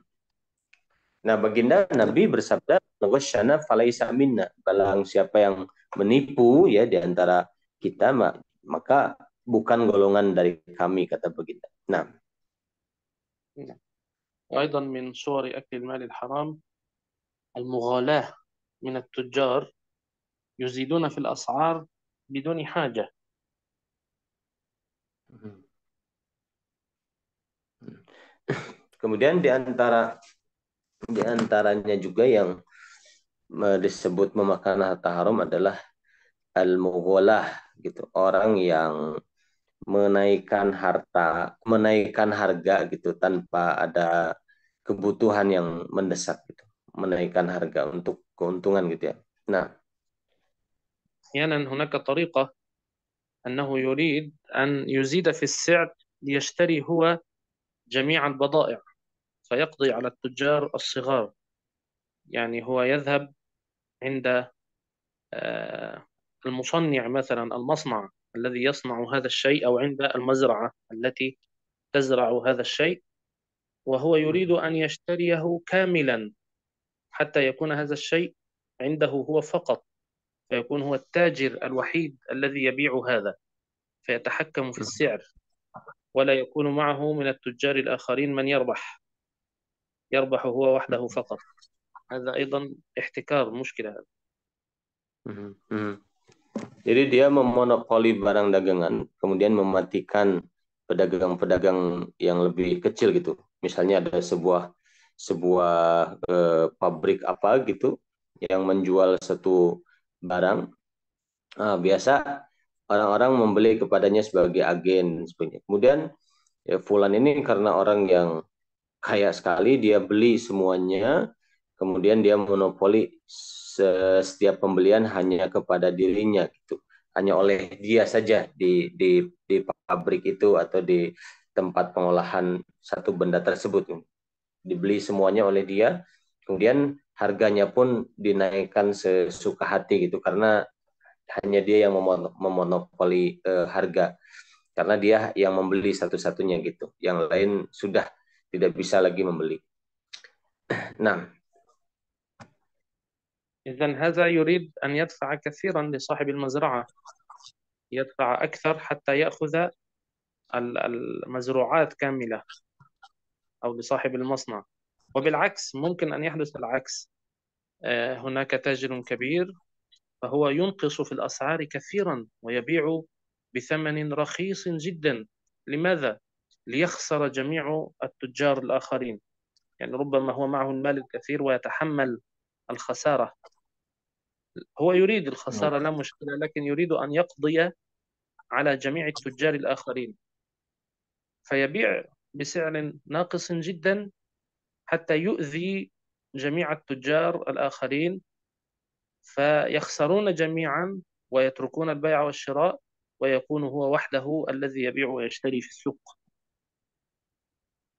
nah baginda Nabi bersabda, "Nagoshana falaisa minna." Balang siapa yang menipu ya di antara kita, maka bukan golongan dari kami kata baginda. Nah. وأيضا من صور أكل المال الحرام المغالاة من التجار يزيدون في الأسعار بدون حاجة. Kemudian di antara di antaranya juga yang disebut memakan harta haram adalah al-mughalah gitu, orang yang menaikkan harta, menaikkan harga gitu tanpa ada kebutuhan yang mendesak gitu, menaikkan harga untuk keuntungan gitu ya. Nah, أحيانا هناك طريقة أنه يريد أن يزيد في السعر جميع البضائع فيقضي على التجار الصغار يعني هو يذهب عند آه، المصنع مثلا المصنع الذي يصنع هذا الشيء أو عند المزرعة التي تزرع هذا الشيء وهو نعم. يريد أن يشتريه كاملا حتى يكون هذا الشيء عنده هو فقط فيكون هو التاجر الوحيد الذي يبيع هذا فيتحكم في السعر ولا يكون معه من التجار الآخرين من يربح يربح هو وحده فقط هذا أيضا احتكار مشكلة هذا Jadi dia memonopoli barang dagangan, kemudian mematikan pedagang-pedagang yang lebih kecil gitu. Misalnya ada sebuah sebuah e, pabrik apa gitu yang menjual satu barang. Nah, biasa orang-orang membeli kepadanya sebagai agen sebagainya. Kemudian ya Fulan ini karena orang yang kaya sekali dia beli semuanya kemudian dia monopoli setiap pembelian hanya kepada dirinya gitu hanya oleh dia saja di di di pabrik itu atau di tempat pengolahan satu benda tersebut dibeli semuanya oleh dia kemudian harganya pun dinaikkan sesuka hati gitu karena hanya dia yang memonopoli eh, harga karena dia yang membeli satu-satunya gitu. Yang lain sudah tidak bisa lagi membeli. Nah, إذن هذا يريد أن يدفع كثيرا لصاحب المزرعة يدفع أكثر حتى يأخذ المزروعات كاملة أو لصاحب المصنع وبالعكس ممكن أن يحدث العكس هناك تاجر كبير فهو ينقص في الأسعار كثيرا ويبيع بثمن رخيص جدا لماذا؟ ليخسر جميع التجار الآخرين يعني ربما هو معه المال الكثير ويتحمل الخسارة هو يريد الخسارة لا مشكلة لكن يريد أن يقضي على جميع التجار الآخرين فيبيع بسعر ناقص جدا حتى يؤذي جميع التجار الآخرين فيخسرون جميعا ويتركون البيع والشراء ويكون هو وحده الذي يبيع ويشتري في السوق.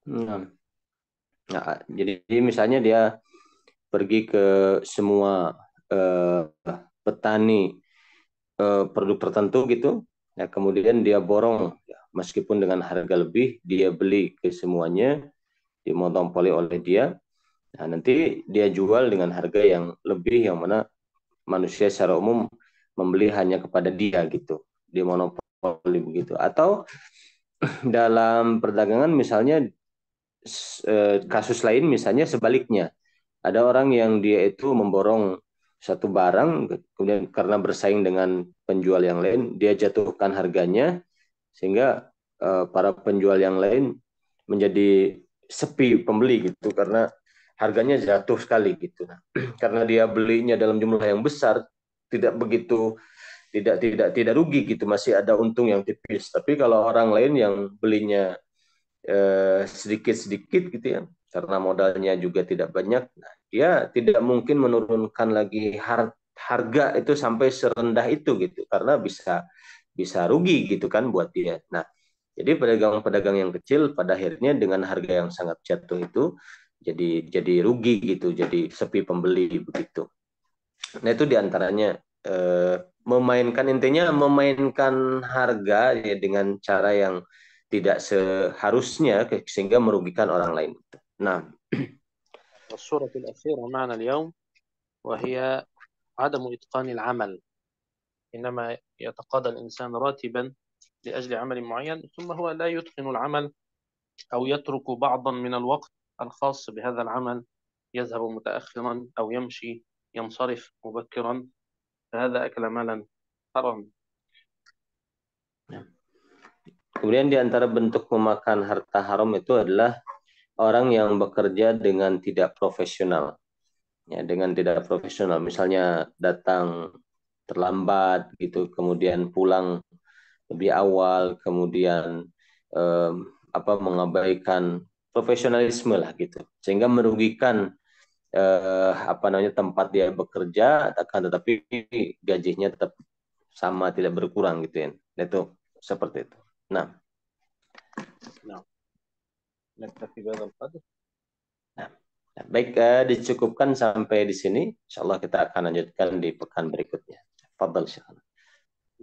نعم nah jadi misalnya dia pergi ke semua eh, petani eh, produk tertentu gitu, ya kemudian dia borong, meskipun dengan harga lebih dia beli ke semuanya, poli oleh dia. Nah nanti dia jual dengan harga yang lebih yang mana manusia secara umum membeli hanya kepada dia gitu di monopoli begitu atau dalam perdagangan misalnya e, kasus lain misalnya sebaliknya ada orang yang dia itu memborong satu barang kemudian karena bersaing dengan penjual yang lain dia jatuhkan harganya sehingga e, para penjual yang lain menjadi sepi pembeli gitu karena harganya jatuh sekali gitu. Nah, karena dia belinya dalam jumlah yang besar, tidak begitu tidak tidak tidak rugi gitu, masih ada untung yang tipis. Tapi kalau orang lain yang belinya eh, sedikit sedikit gitu ya, karena modalnya juga tidak banyak, nah, dia tidak mungkin menurunkan lagi harga itu sampai serendah itu gitu, karena bisa bisa rugi gitu kan buat dia. Nah, jadi pedagang-pedagang yang kecil pada akhirnya dengan harga yang sangat jatuh itu jadi jadi rugi gitu jadi sepi pembeli begitu nah itu diantaranya eh, memainkan intinya memainkan harga ya, dengan cara yang tidak seharusnya sehingga merugikan orang lain nah الصورة الأخيرة معنا اليوم وهي عدم إتقان العمل إنما يتقاضى الإنسان راتبا لأجل عمل معين ثم هو لا يتقن العمل أو يترك بعضا من الوقت الخاص بهذا العمل يذهب متأخرا أو يمشي ينصرف مبكرا فهذا أكل مالا حرام Kemudian di antara bentuk memakan harta haram itu adalah orang yang bekerja dengan tidak profesional. Ya, dengan tidak profesional, misalnya datang terlambat gitu, kemudian pulang lebih awal, kemudian eh, apa mengabaikan profesionalisme lah gitu sehingga merugikan eh, apa namanya tempat dia bekerja akan tetapi gajinya tetap sama tidak berkurang gitu ya itu seperti itu nah. Nah. nah nah baik, eh, dicukupkan sampai di sini. Insya Allah kita akan lanjutkan di pekan berikutnya. Fadl, insya Allah.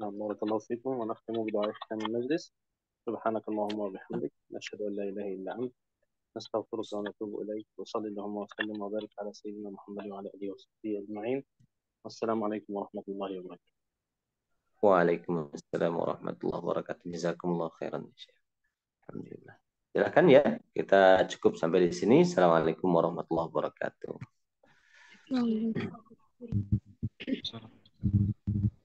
نعم بارك الله فيكم ونختم بدعاء ختام المجلس سبحانك اللهم وبحمدك نستغفرك ونتوب إليك وصلي اللهم وسلم وبارك على سيدنا محمد وعلى آله وصحبه أجمعين والسلام عليكم ورحمة الله وبركاته Waalaikumsalam warahmatullahi wabarakatuh. Jazakumullah الحمد لله. Silakan ya, kita cukup sampai di sini. Assalamualaikum warahmatullahi wabarakatuh.